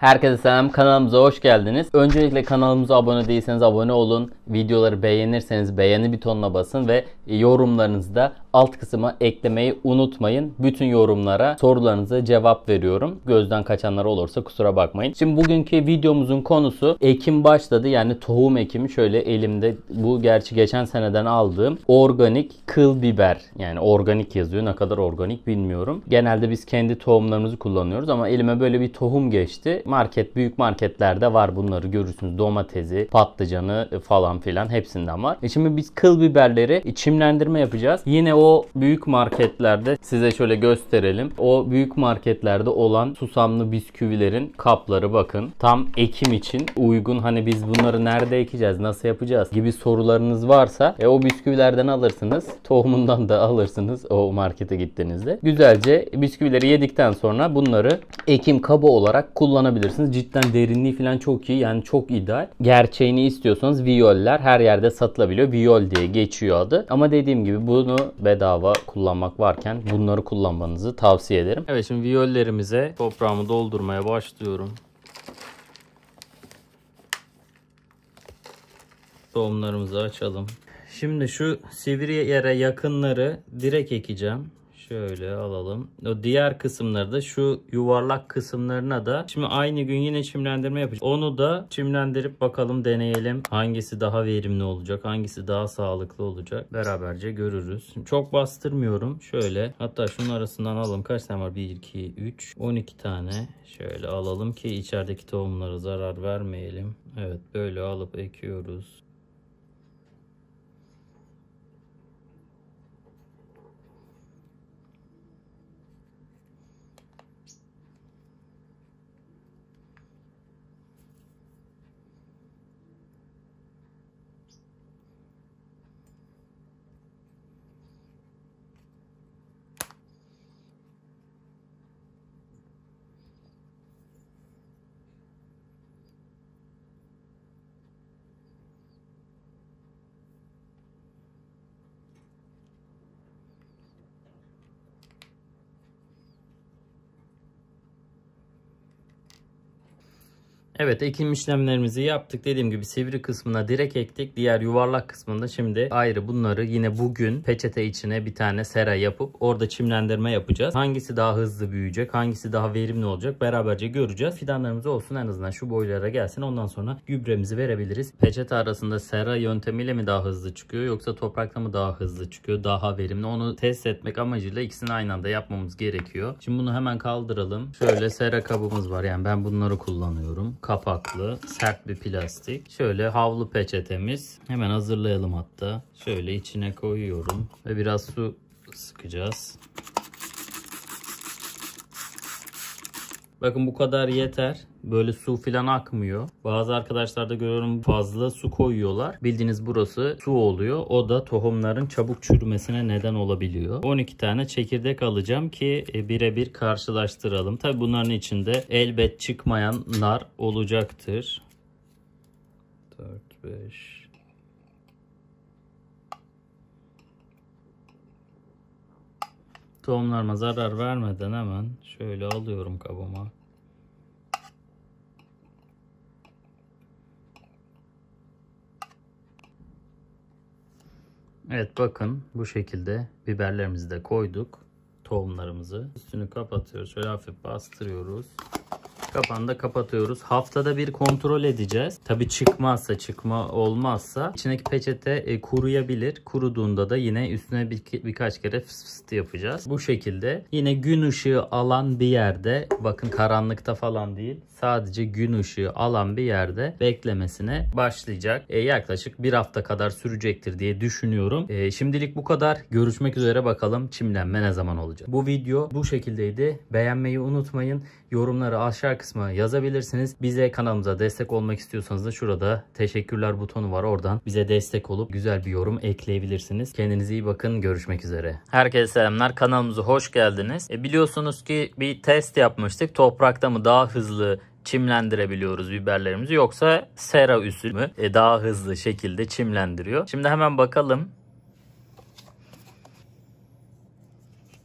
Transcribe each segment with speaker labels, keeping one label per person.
Speaker 1: Herkese selam kanalımıza hoş geldiniz. Öncelikle kanalımıza abone değilseniz abone olun. Videoları beğenirseniz beğeni butonuna basın ve yorumlarınızı da alt kısma eklemeyi unutmayın. Bütün yorumlara sorularınıza cevap veriyorum. Gözden kaçanlar olursa kusura bakmayın. Şimdi bugünkü videomuzun konusu ekim başladı. Yani tohum ekimi şöyle elimde bu gerçi geçen seneden aldığım organik kıl biber. Yani organik yazıyor. Ne kadar organik bilmiyorum. Genelde biz kendi tohumlarımızı kullanıyoruz ama elime böyle bir tohum geçti. Market büyük marketlerde var bunları görürsünüz. Domatesi, patlıcanı falan filan hepsinden var. E şimdi biz kıl biberleri çimlendirme yapacağız. Yine o büyük marketlerde size şöyle gösterelim. O büyük marketlerde olan susamlı bisküvilerin kapları bakın. Tam ekim için uygun hani biz bunları nerede ekeceğiz, nasıl yapacağız gibi sorularınız varsa e, o bisküvilerden alırsınız. Tohumundan da alırsınız o markete gittiğinizde. Güzelce bisküvileri yedikten sonra bunları ekim kabı olarak kullanabilirsiniz. Cidden derinliği falan çok iyi. Yani çok ideal. Gerçeğini istiyorsanız viyoller her yerde satılabiliyor. Viyol diye geçiyor adı. Ama dediğim gibi bunu bedava kullanmak varken bunları kullanmanızı tavsiye ederim. Evet şimdi viyollerimize toprağımı doldurmaya başlıyorum. Tohumlarımızı açalım. Şimdi şu sivri yere yakınları direk ekeceğim. Şöyle alalım. O diğer kısımları da şu yuvarlak kısımlarına da şimdi aynı gün yine çimlendirme yapacağız. Onu da çimlendirip bakalım deneyelim. Hangisi daha verimli olacak? Hangisi daha sağlıklı olacak? Beraberce görürüz. çok bastırmıyorum. Şöyle hatta şunun arasından alalım. Kaç tane var? 1, 2, 3, 12 tane. Şöyle alalım ki içerideki tohumlara zarar vermeyelim. Evet böyle alıp ekiyoruz. Evet ekim işlemlerimizi yaptık. Dediğim gibi sivri kısmına direk ektik. Diğer yuvarlak kısmında şimdi ayrı bunları yine bugün peçete içine bir tane sera yapıp orada çimlendirme yapacağız. Hangisi daha hızlı büyüyecek? Hangisi daha verimli olacak? Beraberce göreceğiz. Fidanlarımız olsun en azından şu boylara gelsin. Ondan sonra gübremizi verebiliriz. Peçete arasında sera yöntemiyle mi daha hızlı çıkıyor yoksa toprakla mı daha hızlı çıkıyor? Daha verimli. Onu test etmek amacıyla ikisini aynı anda yapmamız gerekiyor. Şimdi bunu hemen kaldıralım. Şöyle sera kabımız var. Yani ben bunları kullanıyorum kapaklı, sert bir plastik. Şöyle havlu peçetemiz. Hemen hazırlayalım hatta. Şöyle içine koyuyorum ve biraz su sıkacağız. Bakın bu kadar yeter. Böyle su filan akmıyor. Bazı arkadaşlarda görüyorum fazla su koyuyorlar. Bildiğiniz burası su oluyor. O da tohumların çabuk çürümesine neden olabiliyor. 12 tane çekirdek alacağım ki e, birebir karşılaştıralım. Tabi bunların içinde elbet çıkmayanlar olacaktır. 4, 5, Tohumlarıma zarar vermeden hemen şöyle alıyorum kabıma. Evet bakın bu şekilde biberlerimizi de koyduk. Tohumlarımızı. Üstünü kapatıyoruz. Şöyle hafif bastırıyoruz. Kapağını kapatıyoruz. Haftada bir kontrol edeceğiz. Tabi çıkmazsa çıkma olmazsa içindeki peçete e, kuruyabilir. Kuruduğunda da yine üstüne bir, birkaç kere fıs fıs yapacağız. Bu şekilde yine gün ışığı alan bir yerde bakın karanlıkta falan değil sadece gün ışığı alan bir yerde beklemesine başlayacak. E, yaklaşık bir hafta kadar sürecektir diye düşünüyorum. E, şimdilik bu kadar. Görüşmek üzere bakalım çimlenme ne zaman olacak. Bu video bu şekildeydi. Beğenmeyi unutmayın. Yorumları aşağı kısmı yazabilirsiniz. Bize kanalımıza destek olmak istiyorsanız da şurada teşekkürler butonu var. Oradan bize destek olup güzel bir yorum ekleyebilirsiniz. Kendinize iyi bakın. Görüşmek üzere. Herkese selamlar. Kanalımıza hoş geldiniz. E biliyorsunuz ki bir test yapmıştık. Toprakta mı daha hızlı çimlendirebiliyoruz biberlerimizi yoksa sera üsü mü e, daha hızlı şekilde çimlendiriyor. Şimdi hemen bakalım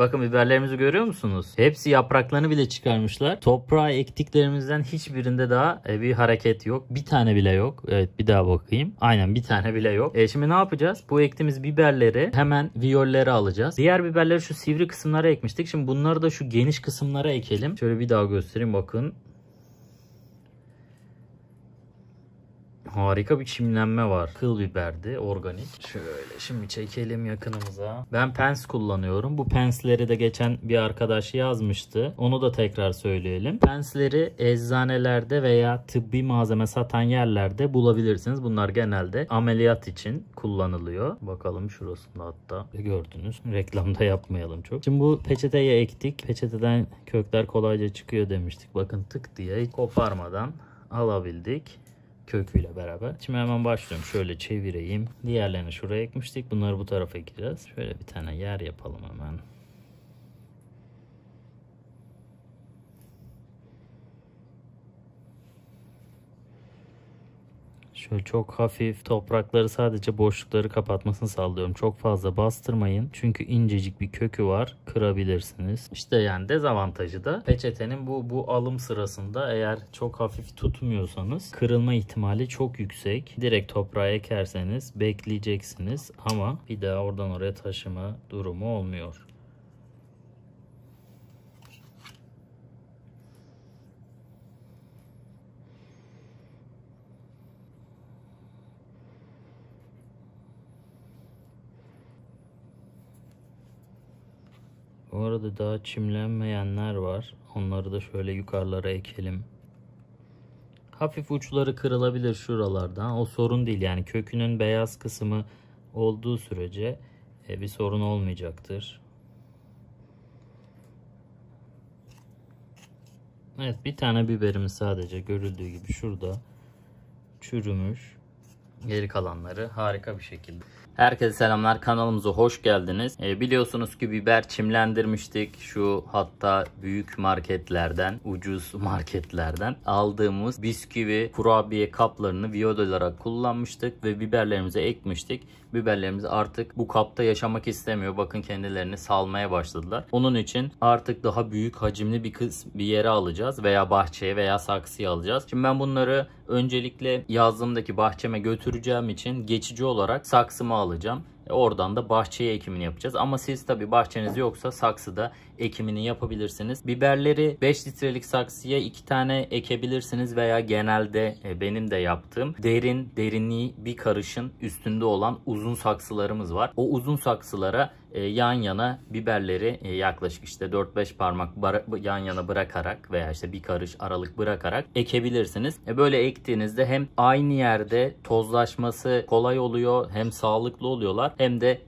Speaker 1: Bakın biberlerimizi görüyor musunuz? Hepsi yapraklarını bile çıkarmışlar. Toprağa ektiklerimizden hiçbirinde daha e, bir hareket yok. Bir tane bile yok. Evet bir daha bakayım. Aynen bir tane bile yok. E, şimdi ne yapacağız? Bu ektiğimiz biberleri hemen viyolleri alacağız. Diğer biberleri şu sivri kısımlara ekmiştik. Şimdi bunları da şu geniş kısımlara ekelim. Şöyle bir daha göstereyim bakın. harika bir çimlenme var. Kıl biberdi organik. Şöyle şimdi çekelim yakınımıza. Ben pens kullanıyorum. Bu pensleri de geçen bir arkadaş yazmıştı. Onu da tekrar söyleyelim. Pensleri eczanelerde veya tıbbi malzeme satan yerlerde bulabilirsiniz. Bunlar genelde ameliyat için kullanılıyor. Bakalım şurasında hatta gördünüz. Reklamda yapmayalım çok. Şimdi bu peçeteye ektik. Peçeteden kökler kolayca çıkıyor demiştik. Bakın tık diye koparmadan alabildik köküyle beraber. Şimdi hemen başlıyorum. Şöyle çevireyim. Diğerlerini şuraya ekmiştik. Bunları bu tarafa ekeceğiz. Şöyle bir tane yer yapalım hemen. Şöyle çok hafif toprakları sadece boşlukları kapatmasını sallıyorum. Çok fazla bastırmayın. Çünkü incecik bir kökü var. Kırabilirsiniz. İşte yani dezavantajı da peçetenin bu, bu alım sırasında eğer çok hafif tutmuyorsanız kırılma ihtimali çok yüksek. Direkt toprağa ekerseniz bekleyeceksiniz ama bir daha oradan oraya taşıma durumu olmuyor. Bu arada daha çimlenmeyenler var. Onları da şöyle yukarılara ekelim. Hafif uçları kırılabilir şuralardan. O sorun değil yani kökünün beyaz kısmı olduğu sürece e, bir sorun olmayacaktır. Evet bir tane biberimiz sadece görüldüğü gibi şurada çürümüş. Geri kalanları harika bir şekilde. Herkese selamlar kanalımıza hoş geldiniz. E, biliyorsunuz ki biber çimlendirmiştik şu hatta büyük marketlerden ucuz marketlerden aldığımız bisküvi kurabiye kaplarını viyod olarak kullanmıştık ve biberlerimize ekmiştik. Biberlerimiz artık bu kapta yaşamak istemiyor. Bakın kendilerini salmaya başladılar. Onun için artık daha büyük hacimli bir kız bir yere alacağız veya bahçeye veya saksıya alacağız. Şimdi ben bunları öncelikle yazlığımdaki bahçeme götüreceğim için geçici olarak saksıma alacağım alacağım. E, oradan da bahçeye ekimini yapacağız. Ama siz tabi bahçeniz yoksa saksıda ekimini yapabilirsiniz. Biberleri 5 litrelik saksıya 2 tane ekebilirsiniz veya genelde e, benim de yaptığım derin derinliği bir karışın üstünde olan uzun saksılarımız var. O uzun saksılara e, yan yana biberleri e, yaklaşık işte 4-5 parmak yan yana bırakarak veya işte bir karış aralık bırakarak ekebilirsiniz. E, böyle ektiğinizde hem aynı yerde tozlaşması kolay oluyor hem sağlıklı oluyorlar hem de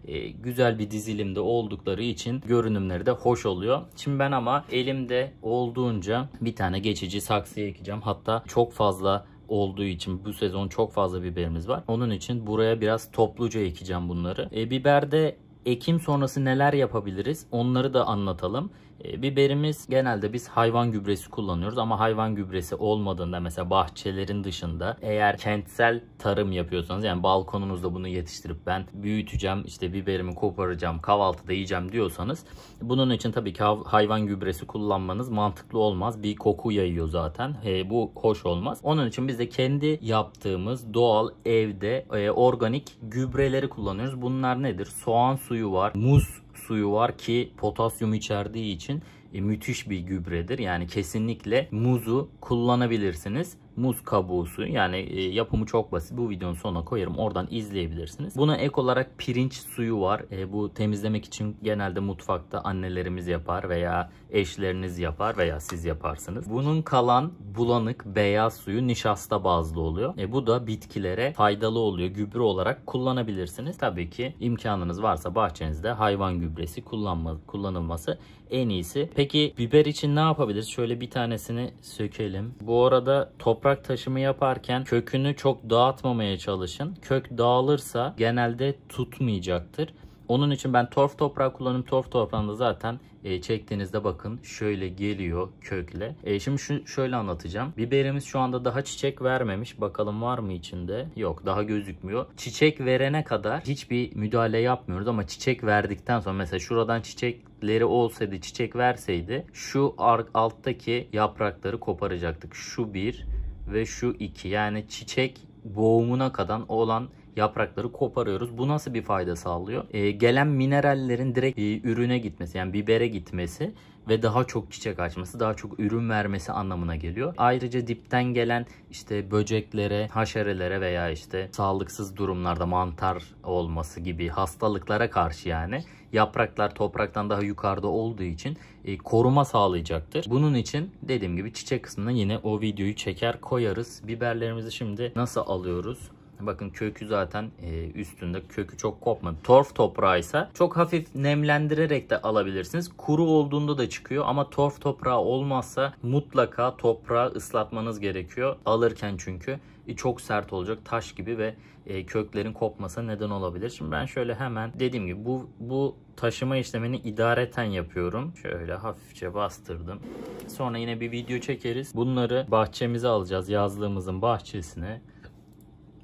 Speaker 1: güzel bir dizilimde oldukları için görünümleri de hoş oluyor. Şimdi ben ama elimde olduğunca bir tane geçici saksıya ekeceğim. Hatta çok fazla olduğu için bu sezon çok fazla biberimiz var. Onun için buraya biraz topluca ekeceğim bunları. E, biberde Ekim sonrası neler yapabiliriz onları da anlatalım. E, biberimiz genelde biz hayvan gübresi kullanıyoruz ama hayvan gübresi olmadığında mesela bahçelerin dışında eğer kentsel tarım yapıyorsanız yani balkonunuzda bunu yetiştirip ben büyüteceğim işte biberimi koparacağım kahvaltıda yiyeceğim diyorsanız bunun için tabii ki hayvan gübresi kullanmanız mantıklı olmaz. Bir koku yayıyor zaten. E, bu hoş olmaz. Onun için biz de kendi yaptığımız doğal evde e, organik gübreleri kullanıyoruz. Bunlar nedir? Soğan suyu var, muz suyu var ki potasyum içerdiği için e, müthiş bir gübredir. Yani kesinlikle muzu kullanabilirsiniz muz kabuğu suyu yani e, yapımı çok basit. Bu videonun sonuna koyarım. Oradan izleyebilirsiniz. Buna ek olarak pirinç suyu var. E, bu temizlemek için genelde mutfakta annelerimiz yapar veya eşleriniz yapar veya siz yaparsınız. Bunun kalan bulanık beyaz suyu nişasta bazlı oluyor. E, bu da bitkilere faydalı oluyor. Gübre olarak kullanabilirsiniz. Tabii ki imkanınız varsa bahçenizde hayvan gübresi kullanma, kullanılması en iyisi. Peki biber için ne yapabiliriz? Şöyle bir tanesini sökelim. Bu arada top toprak taşımı yaparken kökünü çok dağıtmamaya çalışın. Kök dağılırsa genelde tutmayacaktır. Onun için ben torf toprağı kullanıyorum. Torf toprağında zaten e, çektiğinizde bakın şöyle geliyor kökle. E, şimdi şu, şöyle anlatacağım. Biberimiz şu anda daha çiçek vermemiş. Bakalım var mı içinde? Yok daha gözükmüyor. Çiçek verene kadar hiçbir müdahale yapmıyoruz ama çiçek verdikten sonra mesela şuradan çiçekleri olsaydı çiçek verseydi şu alttaki yaprakları koparacaktık. Şu bir ve şu iki yani çiçek boğumuna kadar olan yaprakları koparıyoruz. Bu nasıl bir fayda sağlıyor? Ee, gelen minerallerin direkt e, ürüne gitmesi yani bibere gitmesi ve daha çok çiçek açması, daha çok ürün vermesi anlamına geliyor. Ayrıca dipten gelen işte böceklere, haşerelere veya işte sağlıksız durumlarda mantar olması gibi hastalıklara karşı yani Yapraklar topraktan daha yukarıda olduğu için e, koruma sağlayacaktır. Bunun için dediğim gibi çiçek kısmına yine o videoyu çeker koyarız. Biberlerimizi şimdi nasıl alıyoruz? Bakın kökü zaten e, üstünde. Kökü çok kopmadı. Torf toprağı ise çok hafif nemlendirerek de alabilirsiniz. Kuru olduğunda da çıkıyor ama torf toprağı olmazsa mutlaka toprağı ıslatmanız gerekiyor. Alırken çünkü e, çok sert olacak. Taş gibi ve e, köklerin kopması neden olabilir. Şimdi ben şöyle hemen dediğim gibi bu, bu taşıma işlemini idareten yapıyorum. Şöyle hafifçe bastırdım. Sonra yine bir video çekeriz. Bunları bahçemize alacağız. Yazlığımızın bahçesine.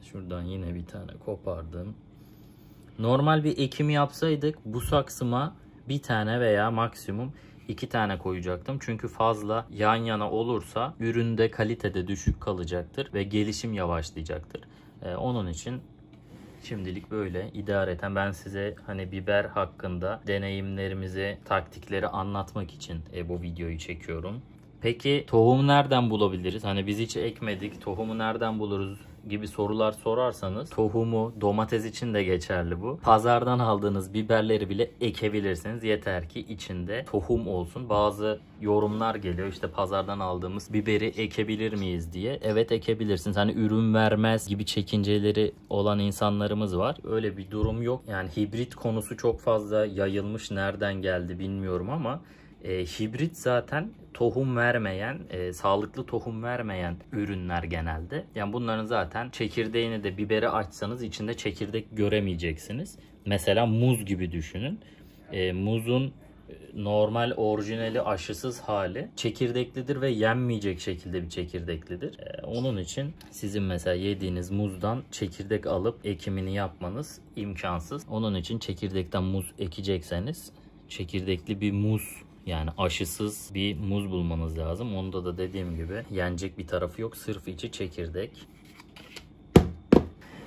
Speaker 1: Şuradan yine bir tane kopardım. Normal bir ekimi yapsaydık bu saksıma bir tane veya maksimum iki tane koyacaktım. Çünkü fazla yan yana olursa üründe kalitede düşük kalacaktır ve gelişim yavaşlayacaktır. Ee, onun için şimdilik böyle idareten ben size hani biber hakkında deneyimlerimizi, taktikleri anlatmak için e, bu videoyu çekiyorum. Peki tohumu nereden bulabiliriz? Hani biz hiç ekmedik. Tohumu nereden buluruz? gibi sorular sorarsanız tohumu, domates için de geçerli bu. Pazardan aldığınız biberleri bile ekebilirsiniz. Yeter ki içinde tohum olsun. Bazı yorumlar geliyor işte pazardan aldığımız biberi ekebilir miyiz diye. Evet ekebilirsiniz. Hani ürün vermez gibi çekinceleri olan insanlarımız var. Öyle bir durum yok. Yani hibrit konusu çok fazla yayılmış. Nereden geldi bilmiyorum ama e, hibrit zaten tohum vermeyen, e, sağlıklı tohum vermeyen ürünler genelde. Yani bunların zaten çekirdeğini de biberi açsanız içinde çekirdek göremeyeceksiniz. Mesela muz gibi düşünün. E, muzun e, normal orijinali aşısız hali çekirdeklidir ve yenmeyecek şekilde bir çekirdeklidir. Ee, onun için sizin mesela yediğiniz muzdan çekirdek alıp ekimini yapmanız imkansız. Onun için çekirdekten muz ekecekseniz çekirdekli bir muz yani aşısız bir muz bulmanız lazım. Onda da dediğim gibi yenecek bir tarafı yok. Sırf içi çekirdek.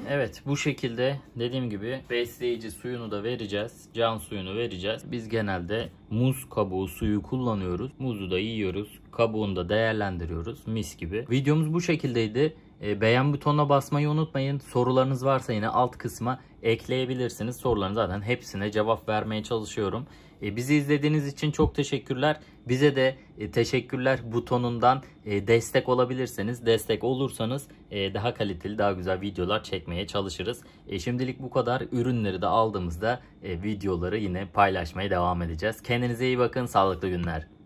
Speaker 1: Evet bu şekilde dediğim gibi besleyici suyunu da vereceğiz. Can suyunu vereceğiz. Biz genelde muz kabuğu suyu kullanıyoruz. Muzu da yiyoruz. Kabuğunu da değerlendiriyoruz mis gibi. Videomuz bu şekildeydi. E, beğen butonuna basmayı unutmayın. Sorularınız varsa yine alt kısma ekleyebilirsiniz. Soruların zaten hepsine cevap vermeye çalışıyorum. E, bizi izlediğiniz için çok teşekkürler. Bize de e, teşekkürler butonundan destek olabilirseniz, destek olursanız daha kaliteli, daha güzel videolar çekmeye çalışırız. Şimdilik bu kadar. Ürünleri de aldığımızda videoları yine paylaşmaya devam edeceğiz. Kendinize iyi bakın. Sağlıklı günler.